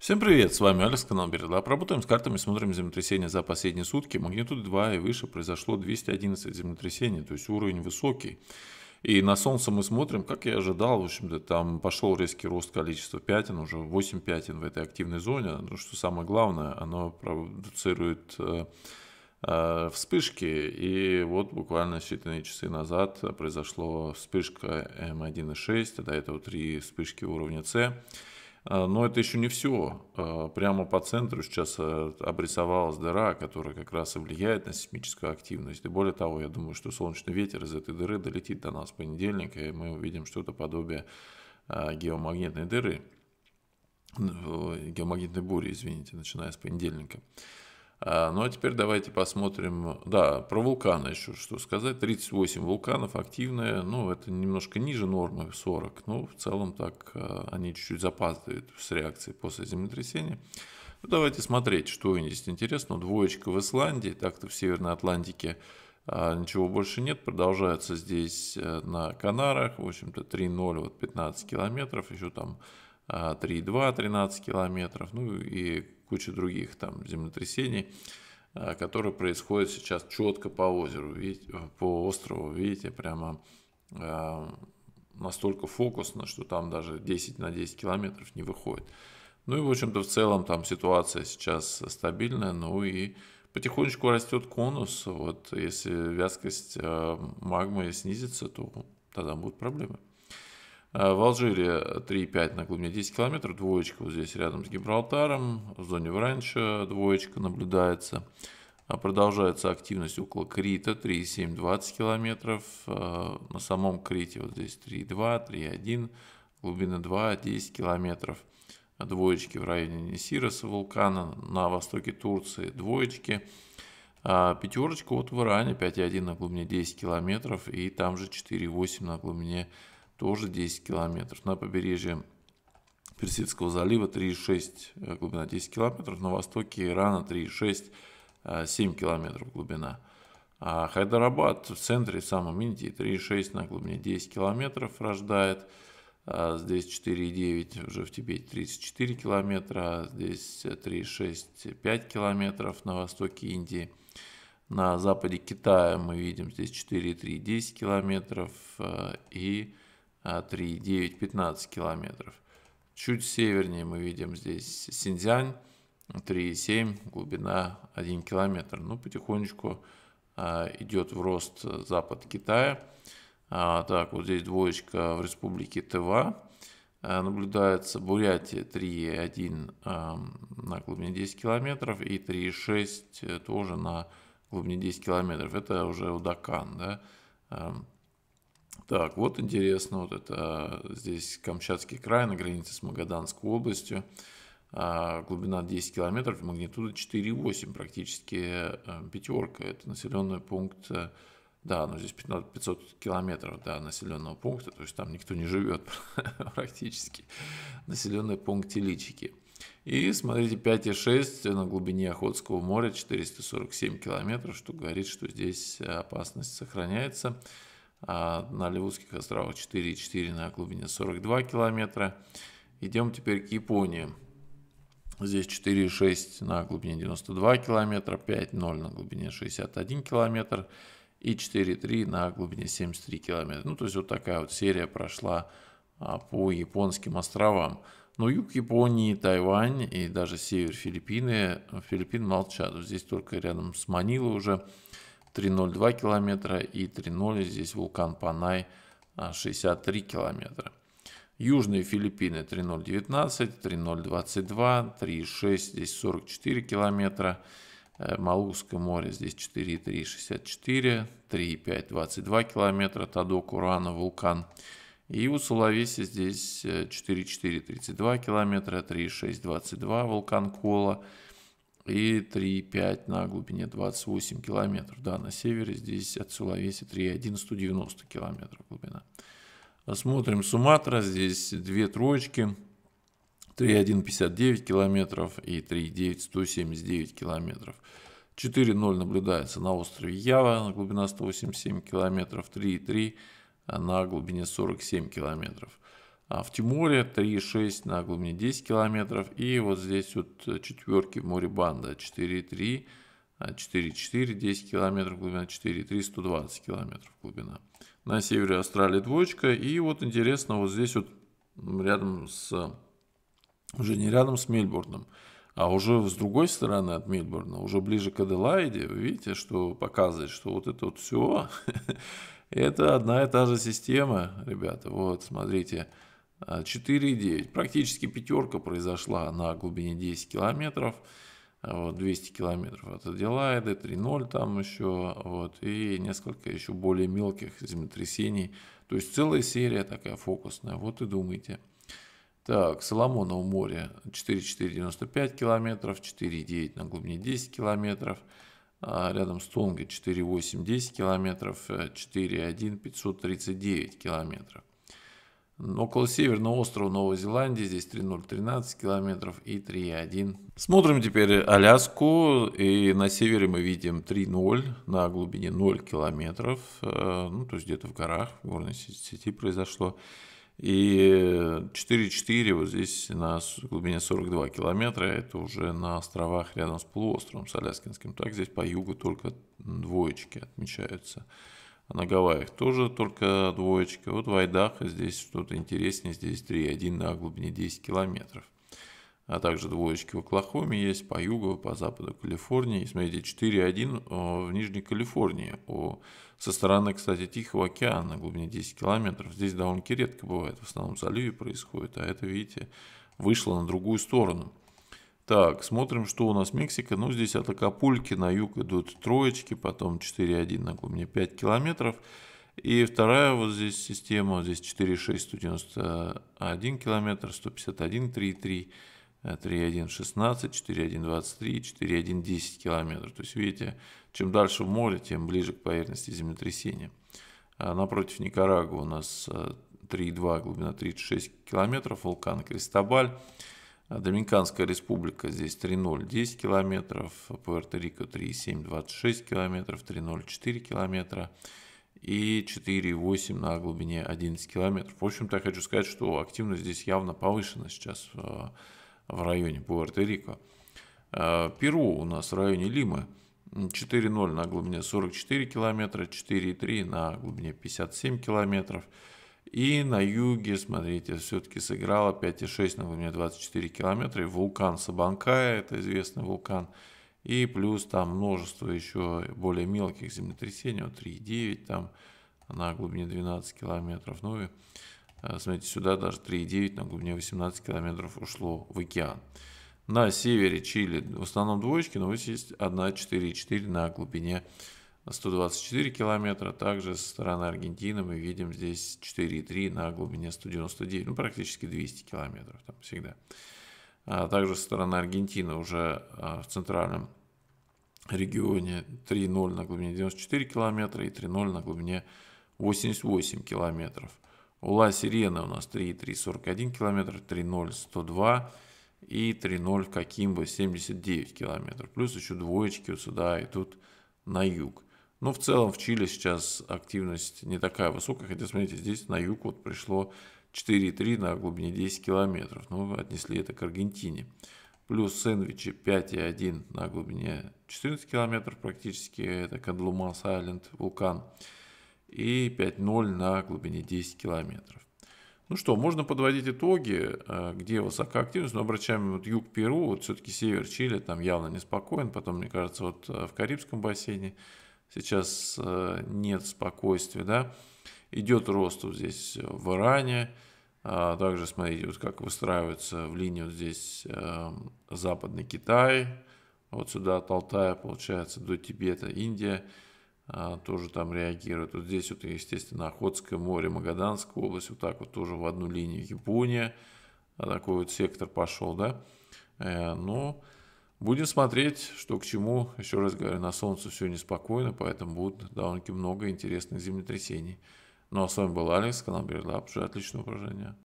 Всем привет, с вами Алекс, канал Бередлап. Работаем с картами, смотрим землетрясения за последние сутки. Магнитуда 2 и выше произошло 211 землетрясений, то есть уровень высокий. И на Солнце мы смотрим, как я ожидал, в общем-то, там пошел резкий рост количества пятен, уже 8 пятен в этой активной зоне. Но ну, что самое главное, оно продуцирует э, э, вспышки. И вот буквально считанные часы назад произошла вспышка М1.6, а до этого три вспышки уровня С. А, но это еще не все. А, прямо по центру сейчас а, обрисовалась дыра, которая как раз и влияет на сейсмическую активность. И более того, я думаю, что солнечный ветер из этой дыры долетит до нас в понедельник, и мы увидим что-то подобие геомагнитной дыры, геомагнитной бури, извините, начиная с понедельника. А, ну а теперь давайте посмотрим, да, про вулканы еще что сказать. 38 вулканов активные, ну это немножко ниже нормы 40, но в целом так а, они чуть-чуть запаздывают с реакцией после землетрясения. Ну, давайте смотреть, что здесь интересно. Двоечка в Исландии, так-то в Северной Атлантике а, ничего больше нет. Продолжается здесь э, на Канарах, в общем-то 3.0, вот 15 километров, еще там 3,2 а, 13 километров, ну и куча других там землетрясений, а, которые происходят сейчас четко по озеру, видите, э, по острову, видите, прямо а, настолько фокусно, что там даже 10 на 10 километров не выходит. Ну и, в общем-то, в целом там ситуация сейчас стабильная, ну и потихонечку растет конус. Вот если вязкость магмы снизится, то тогда будут проблемы. Э, в Алжире 3,5 на глубине 10 километров, двоечка вот здесь рядом с Гибралтаром, в зоне Вранча двоечка наблюдается. А продолжается активность около Крита, 3,7, 20 километров. Э, на самом Крите вот здесь 3,2, 3,1, глубина 2, 10 километров. Двоечки в районе Несироса вулкана, на востоке Турции двоечки. А пятерочка вот в Иране, 5,1 на глубине 10 километров и там же 4,8 на глубине 10 тоже 10 километров. На побережье Персидского залива 3,6 э, глубина 10 километров, на востоке Ирана 3,6, 7 э, километров глубина. А Хайдарабад в центре, в самом Индии, 3,6 на глубине 10 километров рождает. А здесь 4,9, уже в Тибете 34 километра, а здесь 3,6, 5 километров на востоке Индии. На западе Китая мы видим здесь 4,3, 10 километров э, и 3,9, а, 15 километров. Чуть севернее мы видим здесь Синьцзянь, 3,7, глубина 1 километр. Ну, потихонечку а, идет в рост запад Китая. А, так, вот здесь двоечка в республике Тыва. А, наблюдается Бурятия 3,1 а, на глубине 10 километров и 3,6 э, тоже на глубине 10 километров. Это уже Удакан, да? Так, вот интересно, вот это а, здесь Камчатский край на границе с Магаданской областью. А, глубина 10 километров, магнитуда 4,8, практически а, пятерка. Это населенный пункт, да, ну здесь 500 километров до населенного пункта, то есть там никто не живет практически. Населенный пункт Теличики. И смотрите, 5,6 на глубине Охотского моря, 447 километров, что говорит, что здесь опасность сохраняется а на Ливудских островах 4,4 на глубине 42 километра. Идем теперь к Японии. Здесь 4,6 на глубине 92 километра, 5,0 на глубине 61 километр и 4,3 на глубине 73 километра. Ну, то есть вот такая вот серия прошла а, по японским островам. Но юг Японии, Тайвань и даже север Филиппины, Филиппин молчат. Здесь только рядом с Манилой уже 3,02 километра и 3,0 здесь вулкан Панай 63 а, километра. Южные Филиппины 3,019, 3,022, 3,6 здесь 44 километра. Э, Малузское море здесь 4,364, 3,522 километра, Тадок, Урана, вулкан. И у Соловеси здесь 4,432 э, километра, 3,622 вулкан Кола и 3,5 на глубине 28 километров. Да, на севере здесь от Сулавеси 3,1, 190 километров глубина. Смотрим Суматра, здесь две троечки, 3,1, 59 километров и 3,9, 179 километров. 4,0 наблюдается на острове Ява, глубина 187 километров, 3,3 на глубине 47 километров. А, в Тимуре 3,6 на глубине 10 километров. И вот здесь вот э, четверки в море Банда 4,3, 4,4, 10 километров глубина, 4,3, 120 километров глубина. На севере Австралии двоечка. И вот интересно, вот здесь вот рядом с, уже не рядом с Мельбурном, а уже с другой стороны от Мельбурна, уже ближе к Аделаиде, вы видите, что показывает, что вот это вот все, это одна и та же система, ребята. Вот, смотрите, 4,9. Практически пятерка произошла на глубине 10 километров. Вот, 200 километров от Аделаиды, 3.0 там еще, вот, и несколько еще более мелких землетрясений. То есть целая серия такая фокусная, вот и думайте. Так, Соломоново море 4,495 километров, 4,9 на глубине 10 километров. А рядом с Тонго 4,8 10 километров, 4,1 539 километров. Около северного острова Новой Зеландии здесь 3,0 13 километров и 3,1. Смотрим теперь Аляску. И на севере мы видим 3,0 на глубине 0 километров. Э, ну, то есть где-то в горах, в горной сети произошло. И 4,4 вот здесь на глубине 42 километра, это уже на островах рядом с полуостровом, с Аляскинским. Так здесь по югу только двоечки отмечаются. А на Гавайях тоже только двоечка. Вот в Айдахо здесь что-то интереснее. Здесь 3,1 на глубине 10 километров. А также двоечки в Оклахоме есть, по югу, по западу Калифорнии. И смотрите, 4,1 э, в Нижней Калифорнии. Со стороны, кстати, Тихого океана на глубине 10 километров. Здесь довольно-таки редко бывает. В основном в заливе происходит. А это, видите, вышло на другую сторону. Так, смотрим, что у нас Мексика. Ну, здесь от Акапульки на юг идут троечки, потом 4,1 на глубине 5 километров. И вторая вот здесь система, здесь 4,6, 191 километр, 151, 3,3, 3,1, 16, 4,1, 23, 4,1, 10 километров. То есть, видите, чем дальше в море, тем ближе к поверхности землетрясения. А напротив Никарагуа у нас 3,2, э, глубина 36 километров, вулкан Кристобаль. А Доминиканская республика здесь 3.0 10 километров, Пуэрто-Рико 3.7 26 километров, 3.0 4 километра и 4.8 на глубине 11 километров. В общем-то, я хочу сказать, что активность здесь явно повышена сейчас а, в районе Пуэрто-Рико. А, Перу у нас в районе Лимы 4.0 на глубине 44 километра, 4.3 на глубине 57 километров – и на юге, смотрите, все-таки сыграла 5,6 на глубине 24 километра. И вулкан Сабанкая, это известный вулкан. И плюс там множество еще более мелких землетрясений, вот 3,9 там на глубине 12 километров. Ну и э, смотрите, сюда даже 3,9 на глубине 18 километров ушло в океан. На севере Чили в основном двоечки, но вот есть 1,4,4 на глубине 12 124 километра. Также со стороны Аргентины мы видим здесь 4,3 на глубине 199, ну практически 200 километров там всегда. А также со стороны Аргентины уже а, в центральном регионе 3,0 на глубине 94 километра и 3,0 на глубине 88 километров. Ула Сирена у нас 3,341 километр, 3,0 102 и 3,0 в Кокимбо 79 километров. Плюс еще двоечки сюда и тут на юг. Но ну, в целом в Чили сейчас активность не такая высокая, хотя, смотрите, здесь на юг вот пришло 4,3 на глубине 10 километров. Ну, отнесли это к Аргентине. Плюс сэндвичи 5,1 на глубине 14 километров практически. Это Кандлумас Айленд, вулкан. И 5,0 на глубине 10 километров. Ну что, можно подводить итоги, э, где высока активность, но обращаем вот юг Перу, вот все-таки север Чили там явно неспокоен, потом, мне кажется, вот э, в Карибском бассейне сейчас э, нет спокойствия, да, идет рост вот здесь в Иране, а также смотрите, вот как выстраивается в линию вот здесь э, Западный Китай, вот сюда от Алтая, получается, до Тибета, Индия а, тоже там реагирует. Вот здесь вот, естественно, Охотское море, Магаданская область, вот так вот тоже в одну линию Япония, а такой вот сектор пошел, да. Э, но... Ну, Будем смотреть, что к чему. Еще раз говорю, на солнце все неспокойно, поэтому будет довольно-таки много интересных землетрясений. Ну а с вами был Алекс, канал Берлап. Уже отличного упражнения.